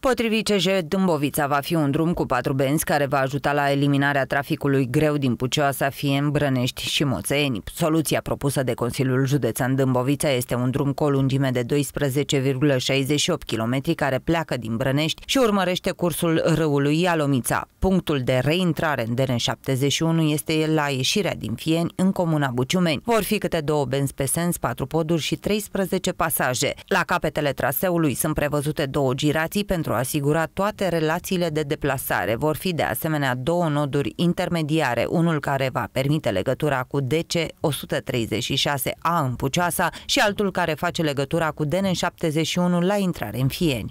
Potrivit CJ, Dâmbovița va fi un drum cu patru benzi care va ajuta la eliminarea traficului greu din Pucioasa, în Brănești și Moțeni. Soluția propusă de Consiliul Județean Dâmbovița este un drum cu o lungime de 12,68 km care pleacă din Brănești și urmărește cursul râului Ialomița. Punctul de reintrare în DN71 este la ieșirea din Fieni, în comuna Buciumeni. Vor fi câte două benzi pe sens, patru poduri și 13 pasaje. La capetele traseului sunt prevăzute două girații pentru pentru a asigura toate relațiile de deplasare. Vor fi de asemenea două noduri intermediare, unul care va permite legătura cu DC 136A în Pucioasa și altul care face legătura cu DN71 la intrare în Fieni.